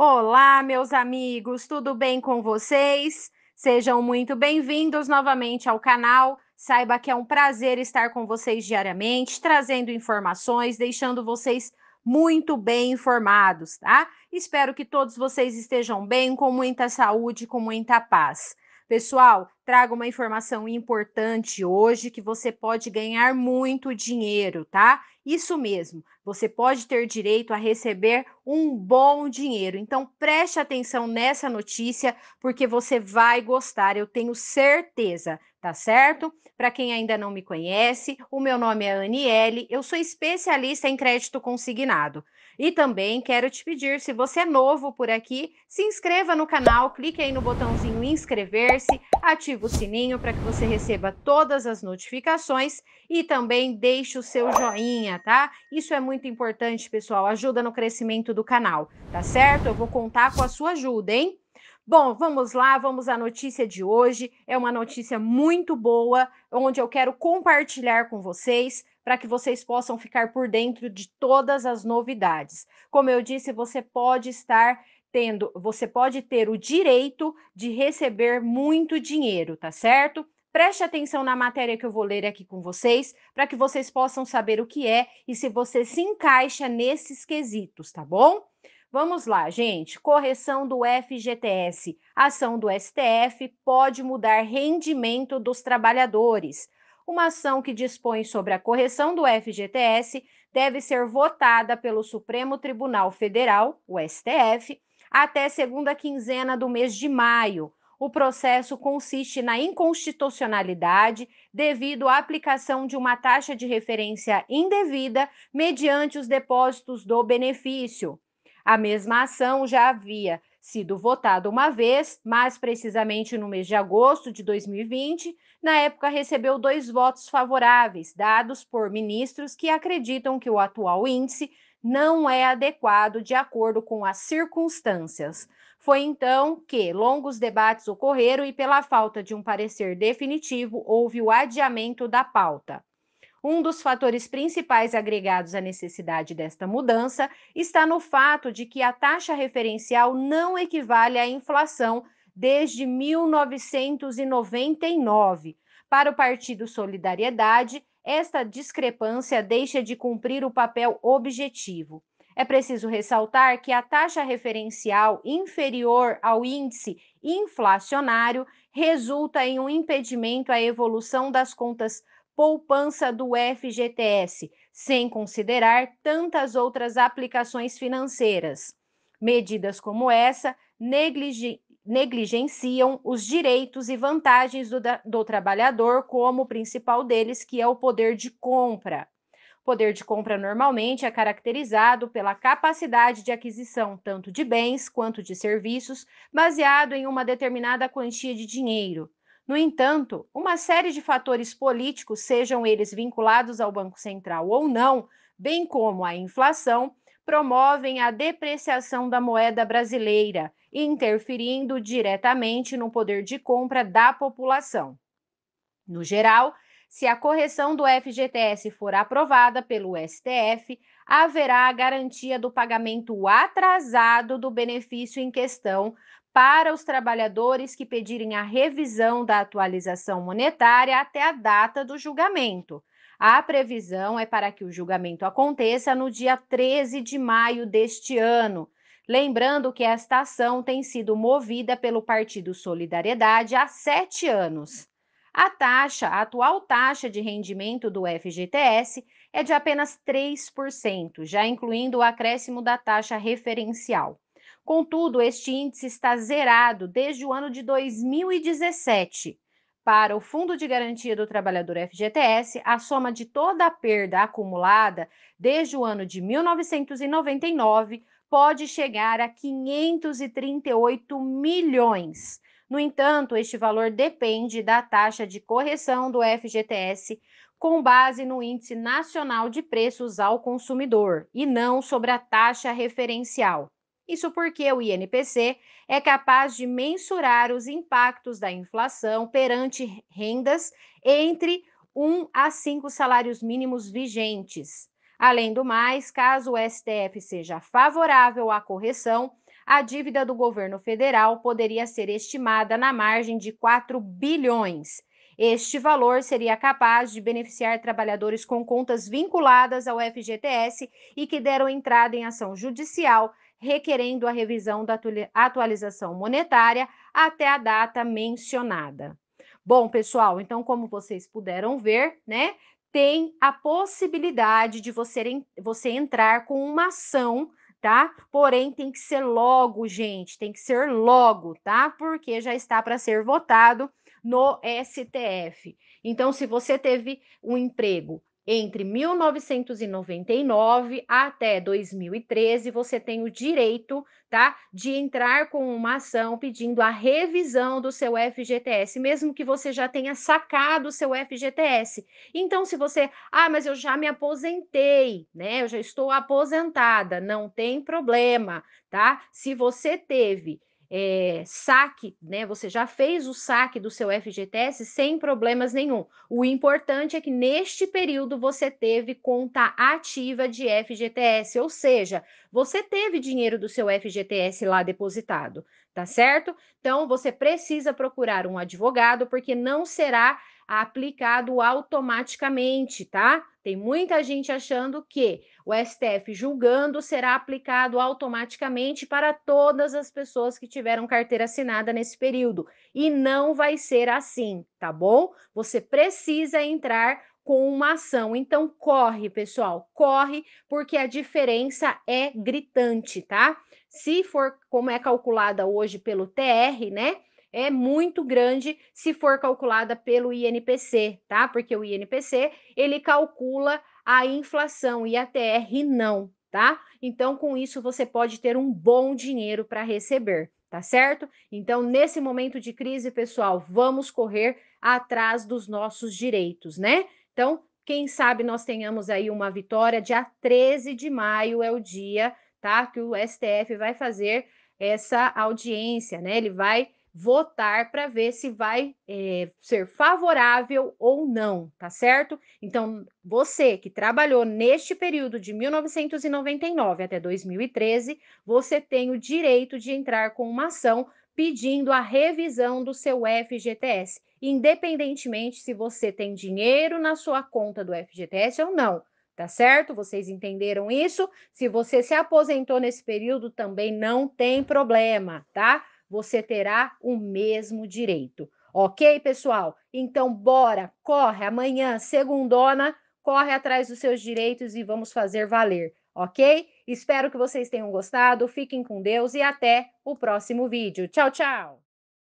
Olá, meus amigos, tudo bem com vocês? Sejam muito bem-vindos novamente ao canal. Saiba que é um prazer estar com vocês diariamente, trazendo informações, deixando vocês muito bem informados, tá? Espero que todos vocês estejam bem, com muita saúde, com muita paz. Pessoal, trago uma informação importante hoje que você pode ganhar muito dinheiro, tá? Isso mesmo, você pode ter direito a receber um bom dinheiro. Então preste atenção nessa notícia porque você vai gostar, eu tenho certeza, tá certo? Para quem ainda não me conhece, o meu nome é Aniele, eu sou especialista em crédito consignado. E também quero te pedir, se você é novo por aqui, se inscreva no canal, clique aí no botãozinho inscrever-se, ative o sininho para que você receba todas as notificações e também deixe o seu joinha, tá? Isso é muito importante, pessoal, ajuda no crescimento do canal, tá certo? Eu vou contar com a sua ajuda, hein? Bom, vamos lá, vamos à notícia de hoje. É uma notícia muito boa, onde eu quero compartilhar com vocês para que vocês possam ficar por dentro de todas as novidades. Como eu disse, você pode estar tendo, você pode ter o direito de receber muito dinheiro, tá certo? Preste atenção na matéria que eu vou ler aqui com vocês, para que vocês possam saber o que é e se você se encaixa nesses quesitos, tá bom? Vamos lá, gente. Correção do FGTS. Ação do STF pode mudar rendimento dos trabalhadores uma ação que dispõe sobre a correção do FGTS deve ser votada pelo Supremo Tribunal Federal, o STF, até segunda quinzena do mês de maio. O processo consiste na inconstitucionalidade devido à aplicação de uma taxa de referência indevida mediante os depósitos do benefício. A mesma ação já havia sido votado uma vez, mais precisamente no mês de agosto de 2020, na época recebeu dois votos favoráveis, dados por ministros que acreditam que o atual índice não é adequado de acordo com as circunstâncias. Foi então que longos debates ocorreram e, pela falta de um parecer definitivo, houve o adiamento da pauta. Um dos fatores principais agregados à necessidade desta mudança está no fato de que a taxa referencial não equivale à inflação desde 1999. Para o Partido Solidariedade, esta discrepância deixa de cumprir o papel objetivo. É preciso ressaltar que a taxa referencial inferior ao índice inflacionário resulta em um impedimento à evolução das contas públicas poupança do FGTS, sem considerar tantas outras aplicações financeiras. Medidas como essa negligenciam negligenciam os direitos e vantagens do, do, trabalhador, como o principal deles, que é o poder de compra. poder de compra normalmente é caracterizado pela capacidade de aquisição tanto de bens quanto de serviços, baseado em uma determinada quantia de dinheiro. No entanto, uma série de fatores políticos, sejam eles vinculados ao Banco Central ou não, bem como a inflação, promovem a depreciação da moeda brasileira, interferindo diretamente no poder de compra da população. No geral, se a correção do FGTS for aprovada pelo STF, haverá a garantia do pagamento atrasado do benefício em questão para os trabalhadores que pedirem a revisão da atualização monetária até a data do julgamento. A previsão é para que o julgamento aconteça no dia 13 de maio deste ano. Lembrando que esta ação tem sido movida pelo Partido Solidariedade há sete anos. A taxa, a atual taxa de rendimento do FGTS é de apenas 3%, já incluindo o acréscimo da taxa referencial. Contudo, este índice está zerado desde o ano de 2017. Para o Fundo de Garantia do Trabalhador FGTS, a soma de toda a perda acumulada desde o ano de 1999 pode chegar a 538 milhões no entanto, este valor depende da taxa de correção do FGTS com base no Índice Nacional de Preços ao Consumidor e não sobre a taxa referencial. Isso porque o INPC é capaz de mensurar os impactos da inflação perante rendas entre 1 a 5 salários mínimos vigentes. Além do mais, caso o STF seja favorável à correção, a dívida do governo federal poderia ser estimada na margem de 4 bilhões. Este valor seria capaz de beneficiar trabalhadores com contas vinculadas ao FGTS e que deram entrada em ação judicial requerendo a revisão da atualização monetária até a data mencionada. Bom, pessoal, então como vocês puderam ver, né, tem a possibilidade de você, você entrar com uma ação tá? Porém, tem que ser logo, gente, tem que ser logo, tá? Porque já está para ser votado no STF. Então, se você teve um emprego entre 1999 até 2013, você tem o direito, tá, de entrar com uma ação pedindo a revisão do seu FGTS, mesmo que você já tenha sacado o seu FGTS. Então, se você, ah, mas eu já me aposentei, né? Eu já estou aposentada, não tem problema, tá? Se você teve é, saque, né? Você já fez o saque do seu FGTS sem problemas nenhum. O importante é que neste período você teve conta ativa de FGTS, ou seja, você teve dinheiro do seu FGTS lá depositado, tá certo? Então você precisa procurar um advogado porque não será aplicado automaticamente, tá? Tem muita gente achando que o STF julgando será aplicado automaticamente para todas as pessoas que tiveram carteira assinada nesse período. E não vai ser assim, tá bom? Você precisa entrar com uma ação. Então corre, pessoal, corre, porque a diferença é gritante, tá? Se for como é calculada hoje pelo TR, né? é muito grande se for calculada pelo INPC, tá? Porque o INPC, ele calcula a inflação e a TR não, tá? Então, com isso, você pode ter um bom dinheiro para receber, tá certo? Então, nesse momento de crise, pessoal, vamos correr atrás dos nossos direitos, né? Então, quem sabe nós tenhamos aí uma vitória. Dia 13 de maio é o dia, tá? Que o STF vai fazer essa audiência, né? Ele vai votar para ver se vai é, ser favorável ou não, tá certo? Então, você que trabalhou neste período de 1999 até 2013, você tem o direito de entrar com uma ação pedindo a revisão do seu FGTS, independentemente se você tem dinheiro na sua conta do FGTS ou não. Tá certo? Vocês entenderam isso? Se você se aposentou nesse período, também não tem problema, tá? você terá o mesmo direito. Ok, pessoal? Então, bora, corre amanhã, segundona, corre atrás dos seus direitos e vamos fazer valer, ok? Espero que vocês tenham gostado, fiquem com Deus e até o próximo vídeo. Tchau, tchau!